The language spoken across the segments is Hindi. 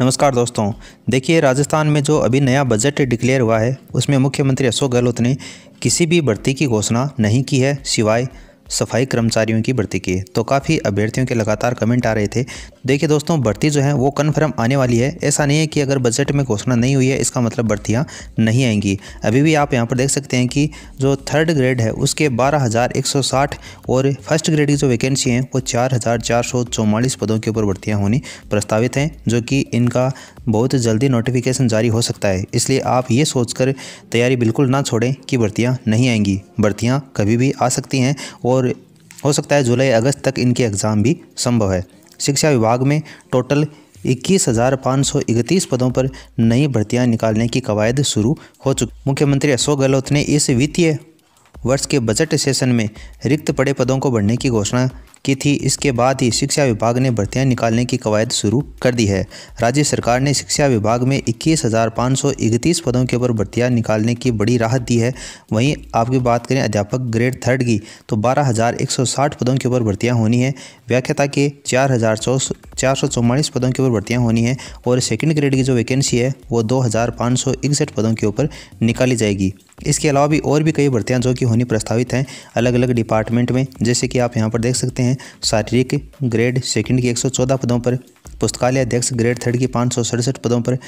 नमस्कार दोस्तों देखिए राजस्थान में जो अभी नया बजट डिक्लेयर हुआ है उसमें मुख्यमंत्री अशोक गहलोत ने किसी भी भर्ती की घोषणा नहीं की है सिवाय सफाई कर्मचारियों की भर्ती की तो काफ़ी अभ्यर्थियों के लगातार कमेंट आ रहे थे देखिए दोस्तों भर्ती जो है वो कन्फर्म आने वाली है ऐसा नहीं है कि अगर बजट में घोषणा नहीं हुई है इसका मतलब भर्तियाँ नहीं आएंगी अभी भी आप यहाँ पर देख सकते हैं कि जो थर्ड ग्रेड है उसके बारह और फर्स्ट ग्रेड की जो वैकेंसी हैं वो चार पदों के ऊपर भर्तियाँ होनी प्रस्तावित हैं जो कि इनका बहुत जल्दी नोटिफिकेशन जारी हो सकता है इसलिए आप ये सोचकर तैयारी बिल्कुल ना छोड़ें कि भर्तियाँ नहीं आएंगी भर्तियाँ कभी भी आ सकती हैं और और हो सकता है जुलाई अगस्त तक इनके एग्ज़ाम भी संभव है शिक्षा विभाग में टोटल इक्कीस हज़ार पाँच सौ इकतीस पदों पर नई भर्तियां निकालने की कवायद शुरू हो चुकी मुख्यमंत्री अशोक गहलोत ने इस वित्तीय वर्ष के बजट सेशन में रिक्त पड़े पदों को बढ़ने की घोषणा की थी इसके बाद ही शिक्षा विभाग ने भर्तियां निकालने की कवायद शुरू कर दी है राज्य सरकार ने शिक्षा विभाग में इक्कीस पदों के ऊपर भर्तियाँ निकालने की बड़ी राहत दी है वहीं आपकी बात करें अध्यापक ग्रेड थर्ड की तो बारह पदों के ऊपर भर्तियाँ होनी है व्याख्याता के चार चार सौ चौवालीस पदों के ऊपर भर्तियाँ होनी है और सेकेंड ग्रेड की जो वैकेंसी है वो दो हज़ार पाँच सौ इकसठ पदों के ऊपर निकाली जाएगी इसके अलावा भी और भी कई भर्तियाँ जो कि होनी प्रस्तावित हैं अलग अलग डिपार्टमेंट में जैसे कि आप यहाँ पर देख सकते हैं शारीरिक ग्रेड सेकेंड की एक सौ चौदह पदों पर पुस्तकालय अध्यक्ष ग्रेड थर्ड की पाँच सौ सड़सठ पदों पर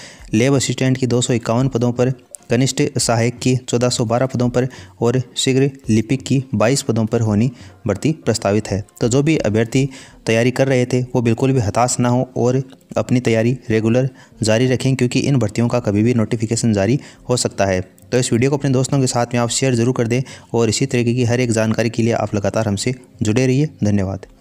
लेब असिस्टेंट की दो सौ इक्यावन पदों पर कनिष्ठ सहायक की 1412 पदों पर और शीघ्र लिपिक की 22 पदों पर होनी भर्ती प्रस्तावित है तो जो भी अभ्यर्थी तैयारी कर रहे थे वो बिल्कुल भी हताश ना हो और अपनी तैयारी रेगुलर जारी रखें क्योंकि इन भर्तियों का कभी भी नोटिफिकेशन जारी हो सकता है तो इस वीडियो को अपने दोस्तों के साथ में आप शेयर जरूर कर दें और इसी तरीके की हर एक जानकारी के लिए आप लगातार हमसे जुड़े रहिए धन्यवाद